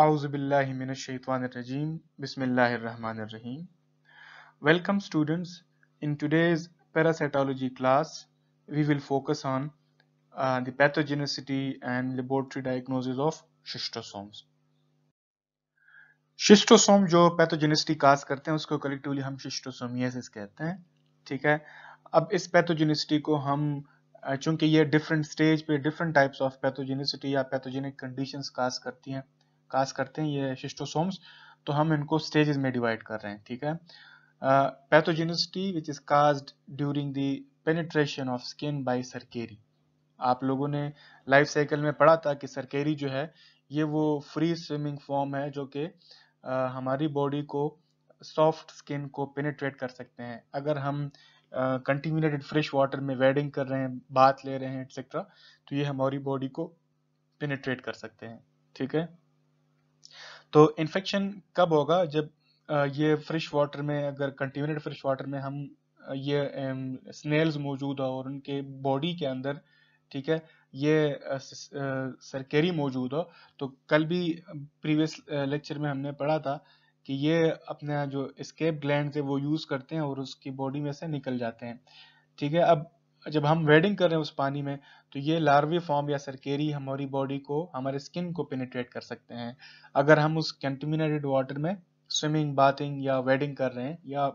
Auzubillahiminashaitanirrajim. Bismillahirrahmanirrahim. Welcome students. In today's parasitology class, we will focus on uh, the pathogenicity and laboratory diagnosis of schistosomes. शिस्टोसोम जो pathogenicity काज करते हैं उसको collectively हम schistosomiasis कहते हैं ठीक है अब इस पैथोजेनिसिटी को हम चूंकि ये डिफरेंट स्टेज पे डिफरेंट टाइप्स ऑफ पैथोजेनिसिटी या पैथोजेनिक कंडीशंस काज करती हैं कास्ट करते हैं ये शिस्टोसोम्स तो हम इनको स्टेजेस में डिवाइड कर रहे हैं ठीक है pathogenicity which is caused during the penetration of skin by cercariae आप लोगों ने लाइफ साइकिल में पढ़ा था कि सरकेरी जो है ये वो फ्री स्विमिंग फॉर्म है जो कि हमारी बॉडी को सॉफ्ट स्किन को पेनिट्रेट कर सकते हैं अगर हम कंटिन्यूटेड फ्रेश वाटर में वेडिंग कर रहे हैं बात ले रहे हैं एक्सेट्रा तो ये हमारी बॉडी को पेनिट्रेट कर सकते हैं ठीक है तो इन्फेक्शन कब होगा जब ये फ्रेश वाटर में अगर कंटेमिनेट फ्रेश वाटर में हम ये स्नेल्स मौजूद हो और उनके बॉडी के अंदर ठीक है ये सरकेरी मौजूद हो तो कल भी प्रीवियस लेक्चर में हमने पढ़ा था कि ये अपना जो स्केप ग्लैंड है वो यूज़ करते हैं और उसकी बॉडी में से निकल जाते हैं ठीक है अब जब हम वेडिंग कर रहे हैं उस पानी में तो ये लार्वी फॉर्म या सरकेरी हमारी बॉडी को हमारे स्किन को पेनिट्रेट कर सकते हैं अगर हम उस कंटमिनेटेड वाटर में स्विमिंग बाथिंग या वेडिंग कर रहे हैं या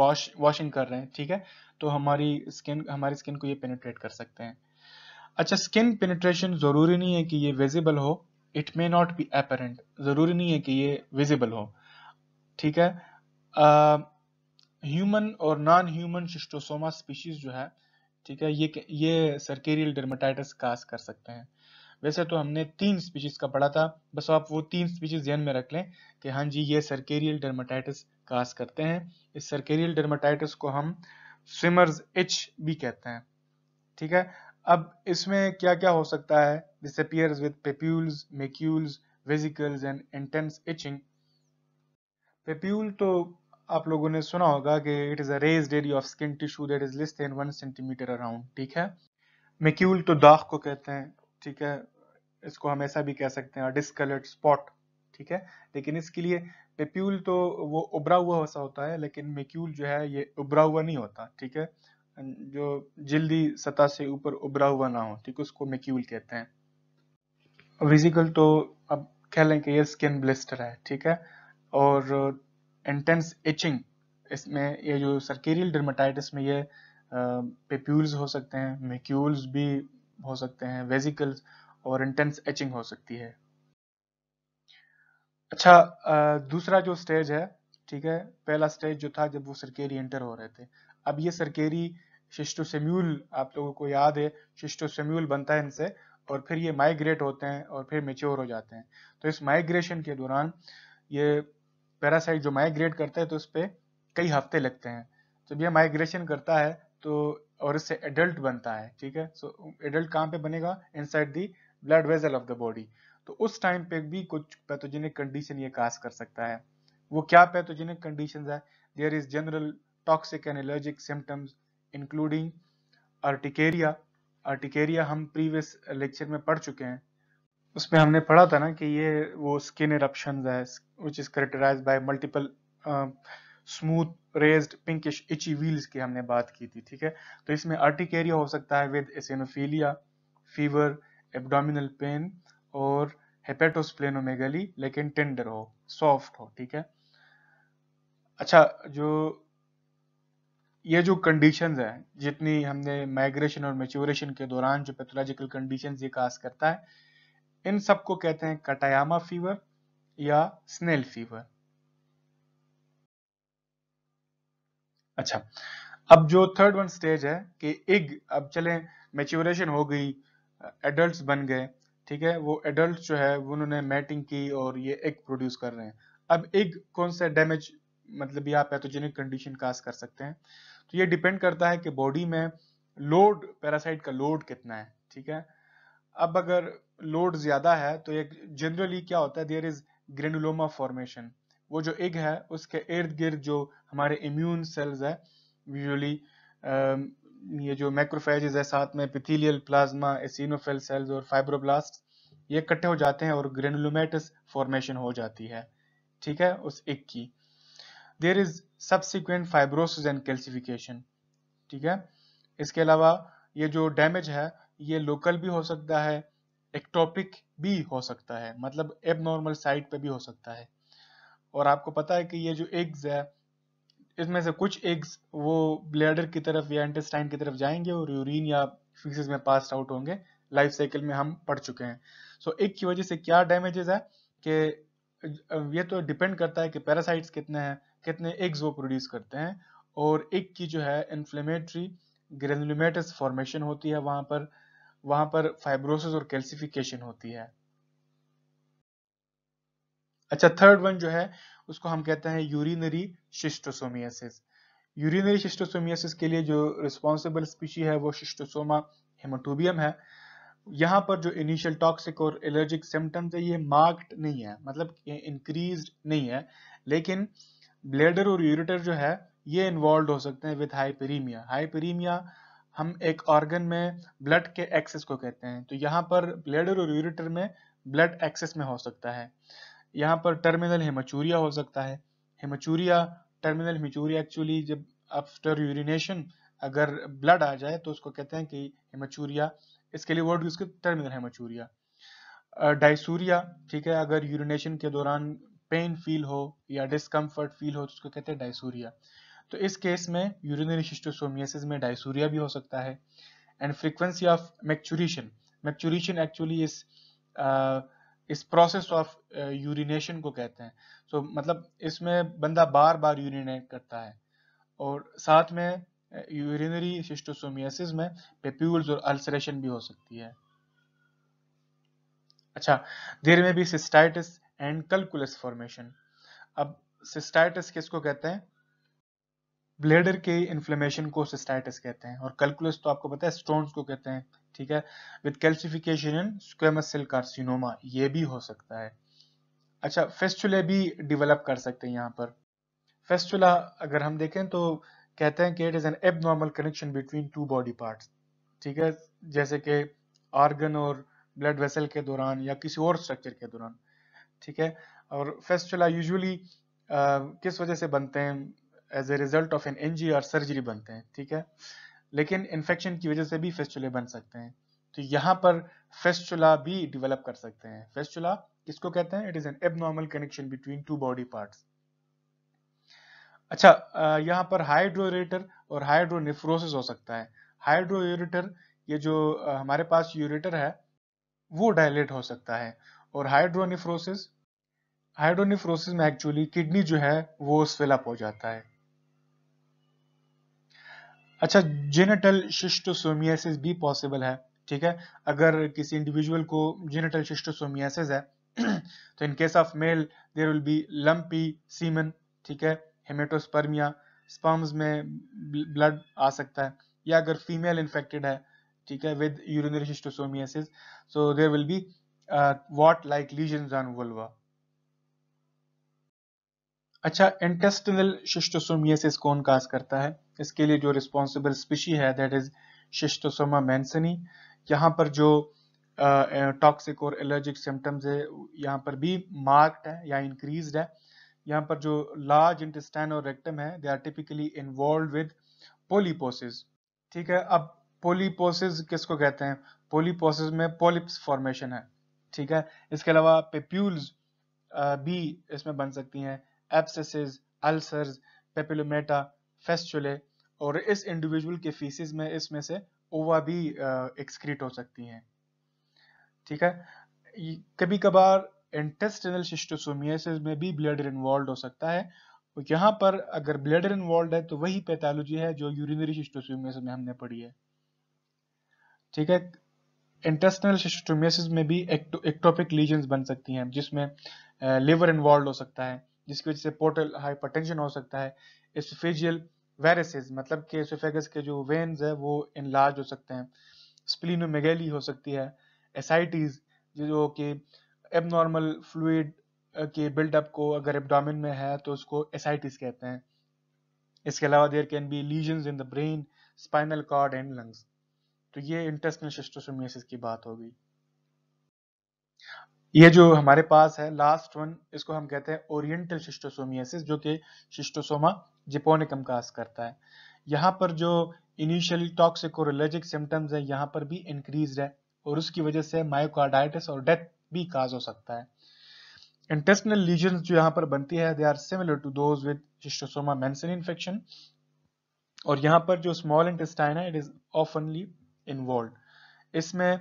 वॉश वॉशिंग कर रहे हैं ठीक है तो हमारी स्किन हमारी स्किन को ये पेनिट्रेट कर सकते हैं अच्छा स्किन पेनिट्रेशन ज़रूरी नहीं है कि ये विजिबल हो it may not be apparent ज़रूरी नहीं है कि ये विजिबल हो ठीक है ह्यूमन और नॉन ह्यूमन शिस्टोसोमा स्पीशीज़ जो है ठीक है ये ये सर्केरियल डर्माटाइटिस कास कर सकते हैं वैसे तो हमने तीन स्पीशीज का पढ़ा था बस आप वो तीन स्पीशीज ध्यान में रख लें कि हाँ जी ये सर्केरियल डर्माटाइटिस कास करते हैं इस सर्केरियल डर्माटाइटिस को हम स्विमर्स इच भी कहते हैं ठीक है अब इसमें क्या क्या हो सकता है disappears with papules macules vesicles and intense itching papule तो आप लोगों ने सुना होगा कि it is a raised area of skin tissue that is less than one centimetre around ठीक है मेक्यूल तो दाग को कहते हैं ठीक है इसको हम ऐसा भी कह सकते हैं डिसकलर्ड स्पॉट ठीक है लेकिन इसके लिए पेप्यूल तो वो उभरा हुआ वैसा होता है लेकिन मेक्यूल जो है ये उभरा हुआ नहीं होता ठीक है जो जल्दी सतह से ऊपर उभरा हुआ ना हो ठीक उसको मेक्यूल कहते हैं विजिकल तो अब कह लें कि ये स्किन ब्लिस्टर है ठीक है और इंटेंस एचिंग इसमें ये जो सर्केरियल डर्माटाइटिस में ये पेप्यूल्स हो सकते हैं मेक्यूल्स भी हो सकते हैं वेजिकल्स और इंटेंस एचिंग हो सकती है अच्छा दूसरा जो स्टेज है ठीक है पहला स्टेज जो था जब वो सरकेरी एंटर हो रहे थे अब ये सरकेरी शिस्टोसेम्यूल आप लोगों को याद है शिस्टोसेम्यूल बनता है इनसे और फिर ये माइग्रेट होते हैं और फिर मेच्योर हो जाते हैं तो इस माइग्रेशन के दौरान ये पैरासाइट जो माइग्रेट करता है तो उस पर कई हफ्ते लगते हैं जब यह माइग्रेशन करता है तो और इससे एडल्ट बनता है ठीक है सो एडल्ट कहाँ पे बनेगा inside the blood vessel of the body तो उस टाइम पे भी कुछ पैथोजेनिक कंडीशन ये काज कर सकता है वो क्या पैथोजेनिक कंडीशन है there is general toxic and allergic symptoms including urticaria urticaria हम प्रीवियस लेक्चर में पढ़ चुके हैं उसमें हमने पढ़ा था ना कि ये वो स्किन इरप्शन है which is characterised by multiple smooth raised pinkish itchy wheals की हमने बात की थी ठीक है तो इसमें अर्टिकेरिया हो सकता है with eosinophilia fever abdominal pain और हेपेटोस्प्लेनोमेगली लेकिन टेंडर हो सॉफ्ट हो ठीक है अच्छा जो ये जो कंडीशंस है जितनी हमने माइग्रेशन और मेच्योरेशन के दौरान जो पैथोलॉजिकल कंडीशंस ये कास करता है इन सबको कहते हैं कटायामा फीवर या स्नेल फीवर अच्छा अब जो थर्ड वन स्टेज है कि इग अब चले मेच्योरेशन हो गई एडल्ट्स बन गए ठीक है वो एडल्ट जो है उन्होंने मैटिंग की और ये एग प्रोड्यूस कर रहे हैं अब एग कौन सा डैमेज मतलब या पैथोजेनिक कंडीशन काज कर सकते हैं तो ये डिपेंड करता है कि बॉडी में लोड पैरासाइट का लोड कितना है ठीक है अब अगर लोड ज़्यादा है तो एक जनरली क्या होता है देयर इज़ ग्रेनुलोमा फॉर्मेशन वो जो एग है उसके इर्द गिर्द जो हमारे इम्यून सेल्स है यूजली ये जो मैक्रोफेजेस है साथ में पिथीलियल प्लाज्मा एसिनोफेल सेल्स और फाइब्रोब्लास्ट ये इकट्ठे हो जाते हैं और ग्रेनुलोमेटस फॉर्मेशन हो जाती है ठीक है उस एग की there is subsequent fibrosis and calcification ठीक है इसके अलावा ये जो डैमेज है ये लोकल भी हो सकता है एक्टोपिक भी हो सकता है मतलब एब नॉर्मल साइट पे भी हो सकता है और आपको पता है कि ये जो एग्स है इसमें से कुछ एग्स वो ब्लैडर की तरफ या इंटेस्टाइन की तरफ जाएंगे और यूरिन या फीसिस में पास आउट होंगे लाइफ साइकिल में हम पढ़ चुके हैं सो so, एक की वजह से क्या डैमेजेस है कि ये तो डिपेंड करता है कि पैरासाइट्स कितने हैं कितने एग्स वो प्रोड्यूस करते हैं और एक की जो है इन्फ्लेमेटरी ग्रेनुलोमेटस फॉर्मेशन होती है वहाँ पर वहां पर फाइब्रोसिस और कैल्सिफिकेशन होती है अच्छा थर्ड वन जो है उसको हम कहते हैं यूरिनरी शिस्टोसोमियासिस यूरिनरी शिस्टोसोमियासिस के लिए जो रिस्पॉन्सिबल स्पीशी है वो शिस्टोसोमा हेमाटोबियम है यहाँ पर जो इनिशियल टॉक्सिक और एलर्जिक सिम्टम्स है ये मार्क्ड नहीं है मतलब इंक्रीज नहीं है लेकिन ब्लेडर और यूरिटर जो है ये इन्वॉल्व हो सकते हैं विथ हाइपरीमिया हाइपरीमिया हम एक ऑर्गन में ब्लड के एक्सेस को कहते हैं तो यहाँ पर ब्लेडर और यूरिटर में ब्लड एक्सेस में हो सकता है यहाँ पर टर्मिनल हेमाचूरिया हो सकता है हेमाचूरिया टर्मिनल हेमाचूरिया एक्चुअली जब आफ्टर यूरिनेशन अगर ब्लड आ जाए तो उसको कहते हैं कि हेमाचूरिया इसके लिए word use terminal haematuria dysuria ठीक है अगर यूरिनेशन के दौरान पेन फील हो या डिस्कम्फर्ट फील हो तो उसको कहते हैं डाइसूरिया तो इस केस में यूरिनरी शिस्टोसोमियासिस में डायसूरिया भी हो सकता है and frequency of micturition micturition actually इस इस प्रोसेस ऑफ यूरिनेशन को कहते हैं सो so, मतलब इसमें बंदा बार बार यूरिनेट करता है और साथ में यूरिनरी uh, शिस्टोसोमियासिस में पेप्यूल्स और अल्सरेशन भी हो सकती है अच्छा देर में भी सिस्टाइटिस एंड कलकुलस फॉर्मेशन अब सिस्टाइटिस किसको कहते हैं ब्लेडर के इन्फ्लेमेशन को सिस्टाइटिस कहते हैं और कैलकुलस तो आपको पता है स्टोन्स को कहते हैं ठीक है with calcification in squamous cell carcinoma ये भी हो सकता है अच्छा फेस्चुले भी डिवेलप कर सकते हैं यहाँ पर फेस्टुला अगर हम देखें तो कहते हैं कि it is an abnormal connection between two body part ठीक है जैसे कि ऑर्गन और ब्लड वेसल के दौरान या किसी और स्ट्रक्चर के दौरान ठीक है और फेस्टुला यूजली किस वजह से बनते हैं as a result of an injury और सर्जरी बनते हैं ठीक है लेकिन इन्फेक्शन की वजह से भी फेस्टुले बन सकते हैं तो यहाँ पर फेस्टुला भी डिवेलप कर सकते हैं फेस्टुला किसको कहते हैं it is an abnormal connection between two body parts अच्छा यहाँ पर हाइड्रोरेटर और हाइड्रोनिफ्रोसिस हो सकता है हाइड्रोयूरेटर ये जो हमारे पास यूरेटर है वो डायलेट हो सकता है और हाइड्रोनिफ्रोसिस हाइड्रोनिफ्रोसिस में एक्चुअली किडनी जो है वो स्वेलअप हो जाता है अच्छा जेनेटल शिस्टोसोमियासिस भी पॉसिबल है ठीक है अगर किसी इंडिविजुअल को जेनेटल शिस्टोसोमियासिस है तो in case of male there will be lumpy semen ठीक है हेमेटोस्पर्मिया स्पर्म्स में ब्लड आ सकता है या अगर फीमेल इन्फेक्टेड है ठीक है with urinary schistosomiasis so there will be wart like lesion on vulva अच्छा इंटेस्टिनल शिष्टोसोमियसिस कौन काज करता है इसके लिए जो रिस्पॉन्सिबल स्पीशी है दैट इज शिष्टोसोमा मैंसनी यहाँ पर जो टॉक्सिक और एलर्जिक सिम्टम्स है यहाँ पर भी मार्क्ड है या इंक्रीज है यहाँ पर जो लार्ज इंटेस्टाइन और रेक्टम है they are typically involve with polyposis ठीक है अब पोलीपोसिस किसको कहते हैं पोलीपोसिस में पोलिप्स फॉर्मेशन है ठीक है इसके अलावा पेप्यूल्स भी इसमें बन सकती हैं एप्सिस अल्सर्स पेपिलोमेटा फेस्टुले और इस इंडिविजुअल के फीसिस में इसमें से ओवा भी एक्सक्रीट हो सकती हैं ठीक है कभी कभार इंटेस्टिनल शिस्टोसोमियासिस में भी ब्लडर इन्वॉल्व हो सकता है यहाँ पर अगर ब्लडर इन्वॉल्व है तो वही पैथोलॉजी है जो यूरिनरी शिस्टोसोमियासिस में हमने पढ़ी है ठीक है इंटेस्टिनल शिस्टोसोमियासिस में भी एक्टोपिक लीजन बन सकती हैं जिसमें लिवर इन्वॉल्व हो सकता है जिसकी वजह से पोर्टल हाइपरटेंशन हो सकता है एसोफेजियल वायरसेस मतलब कि एसोफेगस के जो वेन्स है वो इनलार्ज हो सकते हैं स्प्लिनोमेगेली हो सकती है एसाइटीज जो कि एबनॉर्मल फ्लूड के बिल्डअप को अगर एबडामिन में है तो उसको एसाइटिस कहते हैं इसके अलावा there can be lesion in the brain spinal cord and lungs तो ये इंटेस्टिनल सिस्टोसोमियासिस की बात होगी ये जो हमारे पास है लास्ट वन इसको हम कहते हैं ओरिएंटल शिस्टोसोमियासिस जो कि शिस्टोसोमा जिपोनिकम का असर करता है यहाँ पर जो इनिशियल टॉक्सिक और एलर्जिक सिम्टम्स है यहाँ पर भी इंक्रीज है और उसकी वजह से मायोकार्डाइटिस और डेथ भी काज हो सकता है इंटेस्टिनल लीजन जो यहाँ पर बनती है they are similar to those with schistosoma mansoni infection और यहाँ पर जो स्मॉल इंटेस्टाइन है इट इज ऑफनली इन्वॉल्व इसमें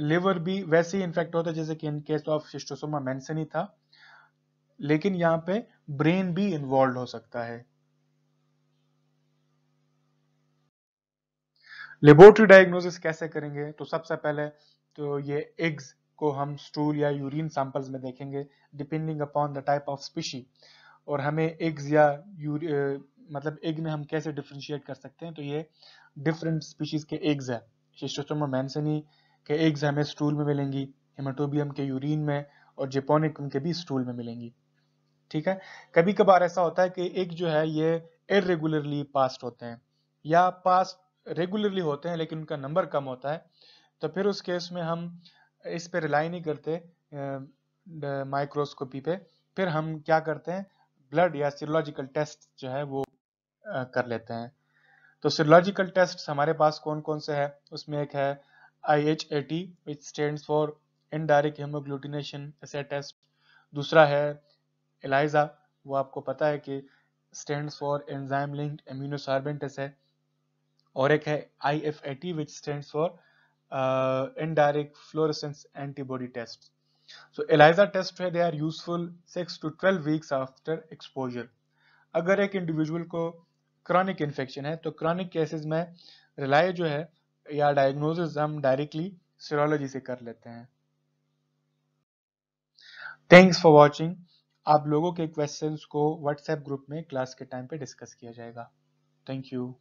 लिवर भी वैसे ही इन्फेक्ट होता है जैसे कि in case of schistosoma mansoni था लेकिन यहाँ पे ब्रेन भी इन्वॉल्व हो सकता है लेबोरेटरी डायग्नोसिस कैसे करेंगे तो सबसे पहले तो ये एग्स को हम स्टूल या यूरिन सैंपल्स में देखेंगे depending upon the type of species और हमें एग्स या मतलब एग में हम कैसे डिफ्रेंशिएट कर सकते हैं तो ये डिफरेंट स्पीशीज के एग्स है शिस्टोसोमा मैंसनी के एग्स हमें स्टूल में मिलेंगी हिमाटोबियम के यूरिन में और जेपोनिक उनके भी स्टूल में मिलेंगी ठीक है कभी कभार ऐसा होता है कि एक जो है ये इरेगुलरली पास्ट होते हैं या पास रेगुलरली होते हैं लेकिन उनका नंबर कम होता है तो फिर उस केस में हम इस पर रिलाई नहीं करते माइक्रोस्कोपी पे फिर हम क्या करते हैं ब्लड या सीरोलॉजिकल टेस्ट जो है वो कर लेते हैं तो सीरोलॉजिकल टेस्ट हमारे पास कौन कौन से है उसमें एक है IHAT which stands for indirect hemagglutination assay test दूसरा है ELISA वो आपको पता है कि stands for enzyme linked immunosorbent assay और एक है IFAT which stands for uh, indirect fluorescence antibody test so ELISA test है they are useful 6 to 12 weeks after exposure अगर एक इंडिविजुअल को क्रॉनिक इन्फेक्शन है तो क्रॉनिक केसेस में रिलाय जो है या डायग्नोसिस हम डायरेक्टली सीरोलॉजी से कर लेते हैं थैंक्स फॉर वॉचिंग आप लोगों के क्वेश्चंस को व्हाट्सएप ग्रुप में क्लास के टाइम पे डिस्कस किया जाएगा थैंक यू